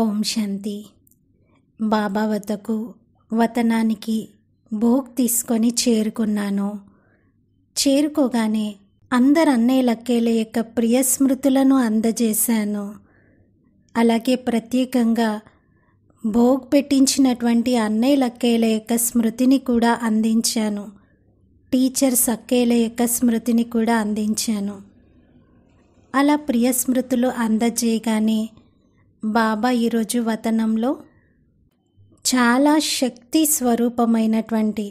ఓం శాంతి బాబా వతకు వతనానికి భోగ్ తీసుకొని చేరుకున్నాను చేరుకోగానే అందరన్నే లక్కేల యొక్క ప్రియ స్మృతులను అందజేశాను అలాగే ప్రత్యేకంగా భోగ్ పెట్టించినటువంటి అన్నయ్య లక్కేల యొక్క స్మృతిని కూడా అందించాను టీచర్ సక్కేల యొక్క స్మృతిని కూడా అందించాను అలా ప్రియ స్మృతులు అందజేయగానే బాబా ఈరోజు వతనంలో చాలా శక్తి స్వరూపమైనటువంటి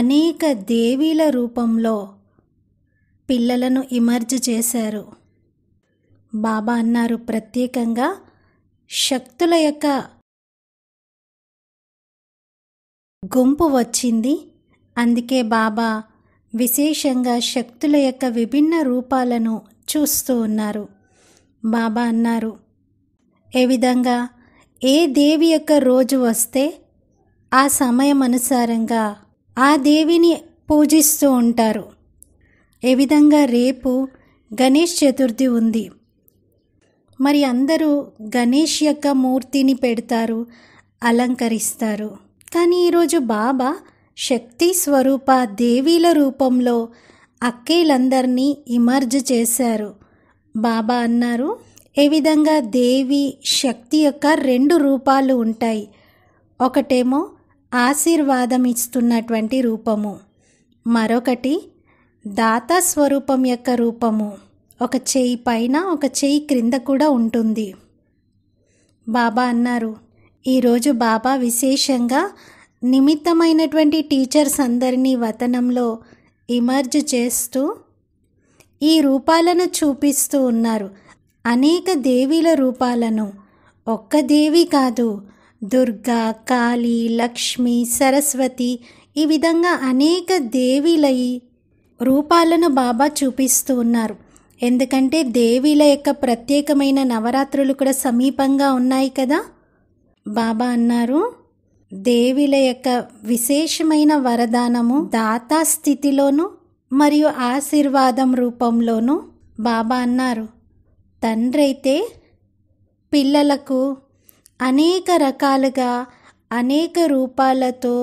అనేక దేవీల రూపంలో పిల్లలను ఇమర్జ్ చేశారు బాబా అన్నారు ప్రత్యేకంగా శక్తుల యొక్క గుంపు వచ్చింది అందుకే బాబా విశేషంగా శక్తుల యొక్క విభిన్న రూపాలను చూస్తూ ఉన్నారు బాబా అన్నారు ఏ విధంగా ఏ దేవి యొక్క రోజు వస్తే ఆ సమయం అనుసారంగా ఆ దేవిని పూజిస్తూ ఉంటారు ఏ విధంగా రేపు గణేష్ చతుర్థి ఉంది మరి అందరూ గణేష్ యొక్క మూర్తిని పెడతారు అలంకరిస్తారు కానీ ఈరోజు బాబా శక్తి స్వరూప దేవీల రూపంలో అక్కేలందరినీ ఇమర్జ్ చేశారు బాబా అన్నారు ఏ విధంగా దేవి శక్తి యొక్క రెండు రూపాలు ఉంటాయి ఒకటేమో ఆశీర్వాదం ఇస్తున్నటువంటి రూపము మరొకటి దాత స్వరూపం యొక్క రూపము ఒక చేయి పైన ఒక చేయి క్రింద కూడా ఉంటుంది బాబా అన్నారు ఈరోజు బాబా విశేషంగా నిమిత్తమైనటువంటి టీచర్స్ అందరినీ వతనంలో ఇమర్జ్ చేస్తూ ఈ రూపాలను చూపిస్తూ ఉన్నారు అనేక దేవీల రూపాలను ఒక్క దేవి కాదు దుర్గా కాళీ లక్ష్మి సరస్వతి ఈ విధంగా అనేక దేవీల రూపాలను బాబా చూపిస్తూ ఉన్నారు ఎందుకంటే దేవీల యొక్క ప్రత్యేకమైన నవరాత్రులు కూడా సమీపంగా ఉన్నాయి కదా బాబా అన్నారు దేవీల యొక్క విశేషమైన వరదానము దాతా స్థితిలోను మరియు ఆశీర్వాదం రూపంలోనూ బాబా అన్నారు తండ్రైతే పిల్లలకు అనేక రకాలుగా అనేక రూపాలతో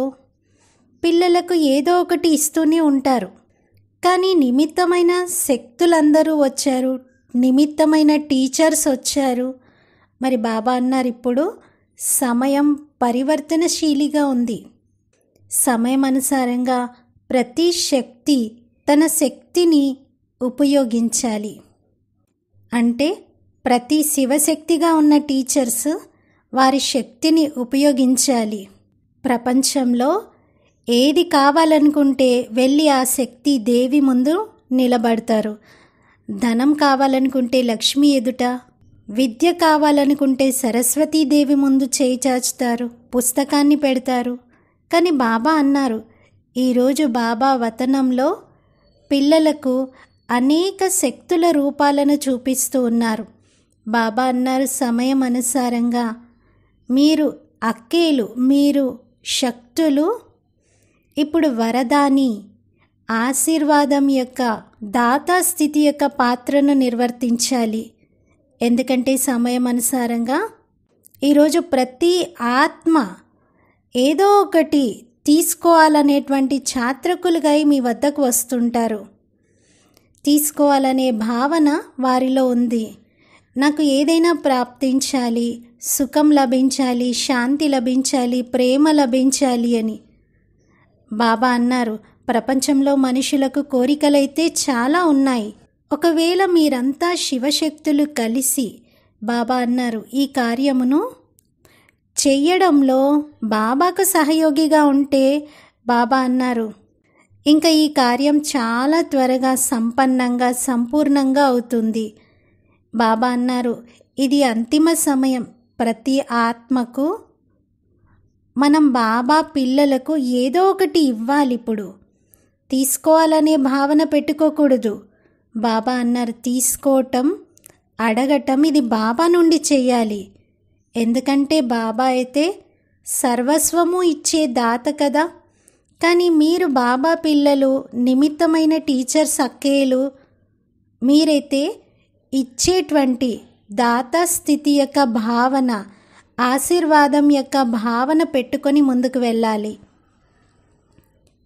పిల్లలకు ఏదో ఒకటి ఇస్తూనే ఉంటారు కానీ నిమిత్తమైన శక్తులందరూ వచ్చారు నిమిత్తమైన టీచర్స్ వచ్చారు మరి బాబా అన్నారు ఇప్పుడు సమయం పరివర్తనశీలిగా ఉంది సమయం అనుసారంగా ప్రతి శక్తి తన శక్తిని ఉపయోగించాలి అంటే ప్రతి శివశక్తిగా ఉన్న టీచర్స్ వారి శక్తిని ఉపయోగించాలి ప్రపంచంలో ఏది కావాలనుకుంటే వెళ్ళి ఆ శక్తి దేవి ముందు నిలబడతారు ధనం కావాలనుకుంటే లక్ష్మి ఎదుట విద్య కావాలనుకుంటే సరస్వతీదేవి ముందు చేయిచాచుతారు పుస్తకాన్ని పెడతారు కానీ బాబా అన్నారు ఈరోజు బాబా వతనంలో పిల్లలకు అనేక శక్తుల రూపాలను చూపిస్తూ ఉన్నారు బాబా అన్నారు సమయం అనుసారంగా మీరు అక్కేలు మీరు శక్తులు ఇప్పుడు వరదాని ఆశీర్వాదం యొక్క దాతా స్థితి యొక్క పాత్రను నిర్వర్తించాలి ఎందుకంటే సమయం అనుసారంగా ఈరోజు ప్రతి ఆత్మ ఏదో ఒకటి తీసుకోవాలనేటువంటి ఛాత్రకులుగా మీ వద్దకు వస్తుంటారు తీసుకోవాలనే భావన వారిలో ఉంది నాకు ఏదైనా ప్రాప్తించాలి సుఖం లభించాలి శాంతి లభించాలి ప్రేమ లభించాలి అని బాబా అన్నారు ప్రపంచంలో మనుషులకు కోరికలైతే చాలా ఉన్నాయి ఒకవేళ మీరంతా శివశక్తులు కలిసి బాబా అన్నారు ఈ కార్యమును చెయ్యడంలో బాబాకు సహయోగిగా ఉంటే బాబా అన్నారు ఇంకా ఈ కార్యం చాలా త్వరగా సంపన్నంగా సంపూర్ణంగా అవుతుంది బాబా అన్నారు ఇది అంతిమ సమయం ప్రతి ఆత్మకు మనం బాబా పిల్లలకు ఏదో ఒకటి ఇవ్వాలి ఇప్పుడు తీసుకోవాలనే భావన పెట్టుకోకూడదు బాబా అన్నారు తీసుకోవటం అడగటం ఇది బాబా నుండి చేయాలి ఎందుకంటే బాబా అయితే సర్వస్వము ఇచ్చే దాత కదా కానీ మీరు బాబా పిల్లలు నిమిత్తమైన టీచర్స్ అక్కేలు మీరైతే ఇచ్చేటువంటి దాత స్థితి యొక్క భావన ఆశీర్వాదం యొక్క భావన పెట్టుకొని ముందుకు వెళ్ళాలి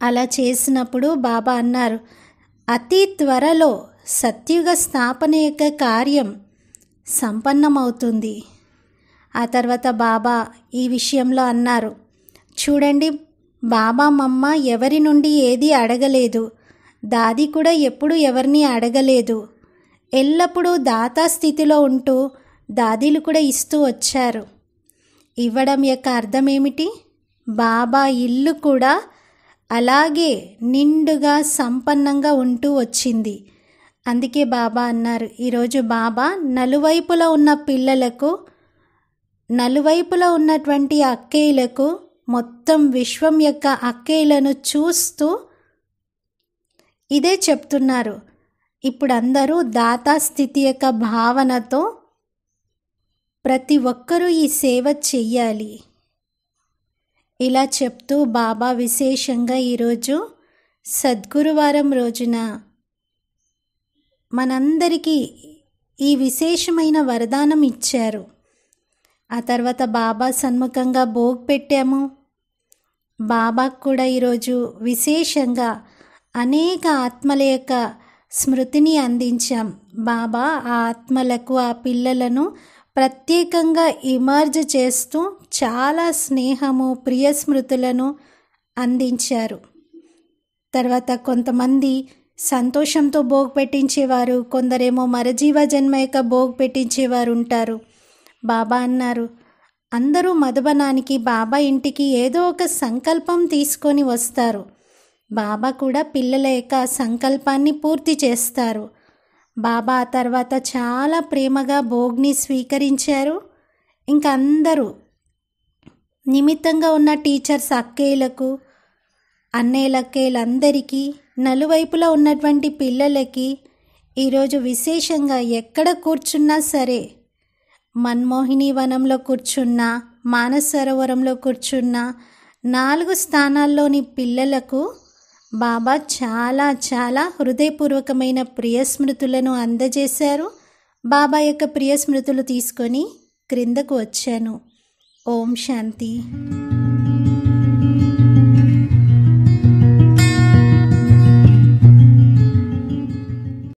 అలా చేసినప్పుడు బాబా అన్నారు అతి త్వరలో సత్యుగ స్థాపన యొక్క కార్యం సంపన్నమవుతుంది ఆ తర్వాత బాబా ఈ విషయంలో అన్నారు చూడండి బాబా మమ్మ ఎవరి నుండి ఏది అడగలేదు దాది కూడా ఎప్పుడు ఎవరిని అడగలేదు ఎల్లప్పుడూ దాతా స్థితిలో ఉంటూ దాదీలు కూడా ఇస్తూ వచ్చారు ఇవ్వడం యొక్క అర్థం ఏమిటి బాబా ఇల్లు కూడా అలాగే నిండుగా సంపన్నంగా ఉంటూ వచ్చింది అందుకే బాబా అన్నారు ఈరోజు బాబా నలువైపులో ఉన్న పిల్లలకు నలువైపులో ఉన్నటువంటి అక్కేయులకు మొత్తం విశ్వం యొక్క అక్కేలను చూస్తూ ఇదే చెప్తున్నారు ఇప్పుడు అందరూ దాతా స్థితి యొక్క భావనతో ప్రతి ఒక్కరూ ఈ సేవ చెయ్యాలి ఇలా చెప్తూ బాబా విశేషంగా ఈరోజు సద్గురువారం రోజున మనందరికీ ఈ విశేషమైన వరదానం ఇచ్చారు ఆ తర్వాత బాబా సన్ముఖంగా భోగ్ పెట్టాము బాబాకు కూడా ఈరోజు విశేషంగా అనేక ఆత్మల యొక్క స్మృతిని అందించాం బాబా ఆ ఆత్మలకు ఆ పిల్లలను ప్రత్యేకంగా ఇమర్జ్ చేస్తూ చాలా స్నేహము ప్రియ స్మృతులను అందించారు తర్వాత కొంతమంది సంతోషంతో భోగ్ పెట్టించేవారు కొందరేమో మరజీవ జన్మ యొక్క భోగ్ పెట్టించేవారు ఉంటారు బాబా అన్నారు అందరూ మధుబనానికి బాబా ఇంటికి ఏదో ఒక సంకల్పం తీసుకొని వస్తారు బాబా కూడా పిల్లల యొక్క సంకల్పాన్ని పూర్తి చేస్తారు బాబా తర్వాత చాలా ప్రేమగా భోగ్ని స్వీకరించారు ఇంకా అందరూ నిమిత్తంగా ఉన్న టీచర్స్ అక్కేలకు అన్నయ్యలక్కేలందరికీ నలువైపులా ఉన్నటువంటి పిల్లలకి ఈరోజు విశేషంగా ఎక్కడ కూర్చున్నా సరే మన్మోహిని వనంలో కూర్చున్న మానసరోవరంలో కూర్చున్న నాలుగు స్థానాల్లోని పిల్లలకు బాబా చాలా చాలా హృదయపూర్వకమైన ప్రియస్మృతులను అందజేశారు బాబా యొక్క ప్రియస్మృతులు తీసుకొని క్రిందకు వచ్చాను ఓం శాంతి